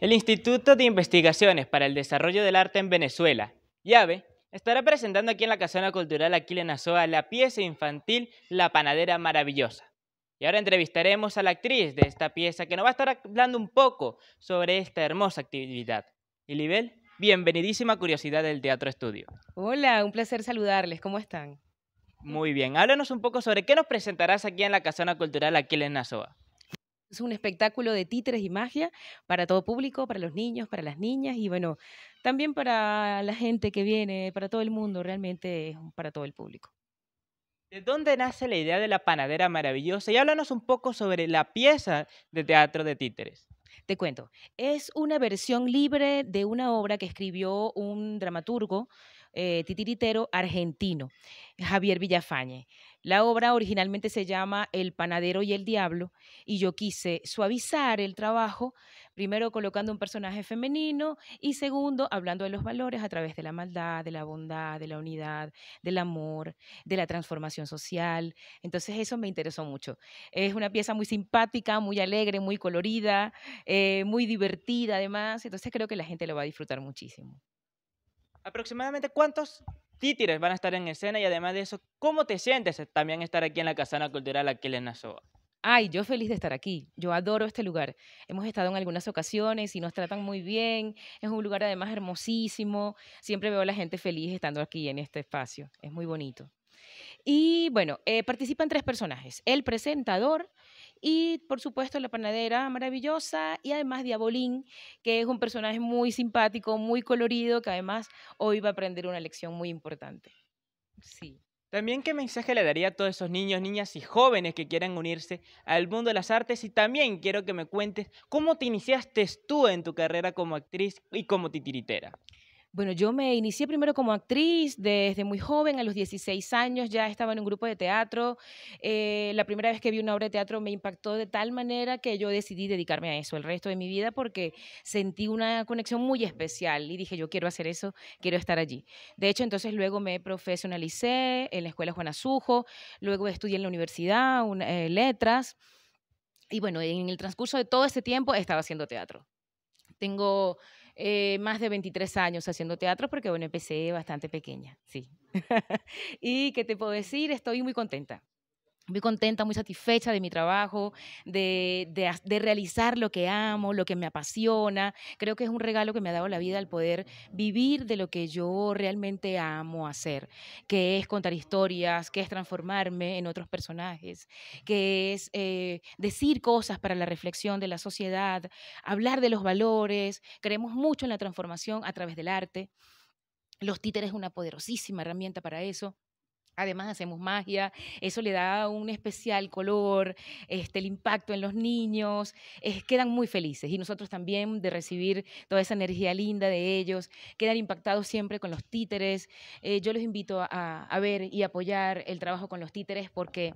El Instituto de Investigaciones para el Desarrollo del Arte en Venezuela, IAVE, estará presentando aquí en la Casona Cultural Aquile Nazoa la pieza infantil La Panadera Maravillosa. Y ahora entrevistaremos a la actriz de esta pieza que nos va a estar hablando un poco sobre esta hermosa actividad. Ilibel, bienvenidísima curiosidad del Teatro Estudio. Hola, un placer saludarles. ¿Cómo están? Muy bien. Háblanos un poco sobre qué nos presentarás aquí en la Casona Cultural Aquiles Nazoa. Es un espectáculo de títeres y magia para todo público, para los niños, para las niñas y bueno, también para la gente que viene, para todo el mundo, realmente para todo el público. ¿De dónde nace la idea de la panadera maravillosa? Y háblanos un poco sobre la pieza de teatro de títeres. Te cuento, es una versión libre de una obra que escribió un dramaturgo eh, titiritero argentino, Javier Villafañe. La obra originalmente se llama El panadero y el diablo y yo quise suavizar el trabajo, primero colocando un personaje femenino y segundo hablando de los valores a través de la maldad, de la bondad, de la unidad, del amor, de la transformación social. Entonces eso me interesó mucho. Es una pieza muy simpática, muy alegre, muy colorida, eh, muy divertida además, entonces creo que la gente lo va a disfrutar muchísimo. ¿Aproximadamente cuántos títeres van a estar en escena y además de eso, ¿cómo te sientes también estar aquí en la Casana Cultural Aquiles Nazoa? Ay, yo feliz de estar aquí. Yo adoro este lugar. Hemos estado en algunas ocasiones y nos tratan muy bien. Es un lugar además hermosísimo. Siempre veo a la gente feliz estando aquí en este espacio. Es muy bonito. Y bueno, eh, participan tres personajes. El presentador, y por supuesto la panadera maravillosa y además Diabolín, que es un personaje muy simpático, muy colorido, que además hoy va a aprender una lección muy importante. Sí. También qué mensaje le daría a todos esos niños, niñas y jóvenes que quieran unirse al mundo de las artes y también quiero que me cuentes cómo te iniciaste tú en tu carrera como actriz y como titiritera. Bueno, yo me inicié primero como actriz desde muy joven, a los 16 años ya estaba en un grupo de teatro. Eh, la primera vez que vi una obra de teatro me impactó de tal manera que yo decidí dedicarme a eso el resto de mi vida porque sentí una conexión muy especial y dije, yo quiero hacer eso, quiero estar allí. De hecho, entonces luego me profesionalicé en la Escuela Juana Sujo, luego estudié en la universidad eh, letras y bueno, en el transcurso de todo ese tiempo estaba haciendo teatro. Tengo eh, más de 23 años haciendo teatro porque, bueno, empecé bastante pequeña, sí. ¿Y qué te puedo decir? Estoy muy contenta muy contenta, muy satisfecha de mi trabajo, de, realizar lo que amo, lo que me apasiona. Creo que es un regalo que me ha dado la vida el poder vivir de lo que yo realmente amo hacer, que es contar historias, que es transformarme en otros personajes, que es eh, decir cosas para la reflexión de la sociedad, hablar de los valores. Creemos mucho en la transformación a través del arte. Los títeres es una poderosísima herramienta para eso. Además hacemos magia, eso le da un especial color, este, el impacto en los niños, quedan muy felices y nosotros también de recibir toda esa energía linda de ellos, quedan impactados siempre con los títeres. Eh, yo los invito a ver y apoyar el trabajo con los títeres porque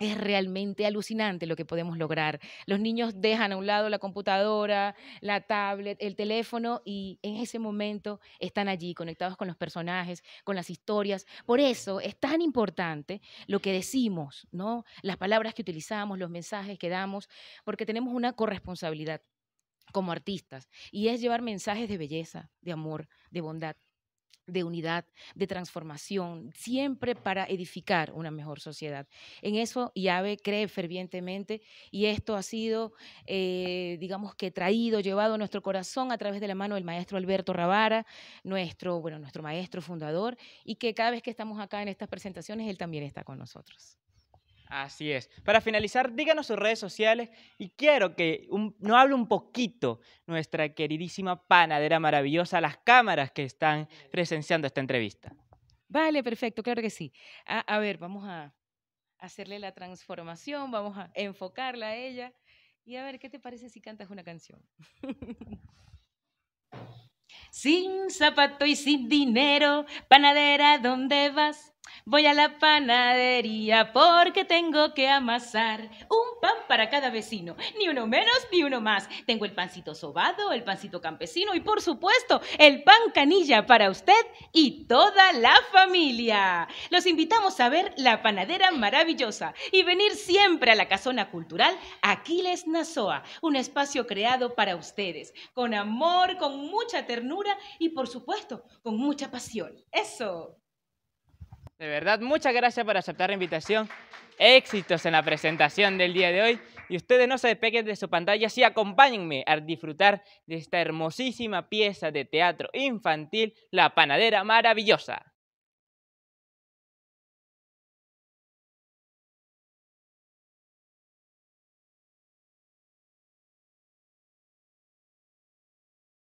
es realmente alucinante lo que podemos lograr. Los niños dejan a un lado la computadora, la tablet, el teléfono y en ese momento están allí conectados con los personajes, con las historias. Por eso es tan importante lo que decimos, ¿no? Las palabras que utilizamos, los mensajes que damos, porque tenemos una corresponsabilidad como artistas y es llevar mensajes de belleza, de amor, de bondad, de unidad, de transformación, siempre para edificar una mejor sociedad. En eso Yave cree fervientemente y esto ha sido, eh, digamos que traído, llevado a nuestro corazón a través de la mano del maestro Alberto Ravara, nuestro, bueno, nuestro maestro fundador, y que cada vez que estamos acá en estas presentaciones, él también está con nosotros. Así es. Para finalizar, díganos sus redes sociales y quiero que nos hable un poquito nuestra queridísima panadera maravillosa, las cámaras que están presenciando esta entrevista. Vale, perfecto, claro que sí. a ver, vamos a hacerle la transformación, vamos a enfocarla a ella y a ver qué te parece si cantas una canción. Sin zapato y sin dinero, panadera, ¿dónde vas? Voy a la panadería porque tengo que amasar un para cada vecino. Ni uno menos, ni uno más. Tengo el pancito sobado, el pancito campesino y por supuesto el pan canilla para usted y toda la familia. Los invitamos a ver la panadera maravillosa y venir siempre a la casona cultural Aquiles Nazoa, un espacio creado para ustedes, con amor, con mucha ternura y por supuesto con mucha pasión. Eso. De verdad, muchas gracias por aceptar la invitación. Éxitos en la presentación del día de hoy. Y ustedes no se despeguen de su pantalla, si acompáñenme a disfrutar de esta hermosísima pieza de teatro infantil, La Panadera Maravillosa.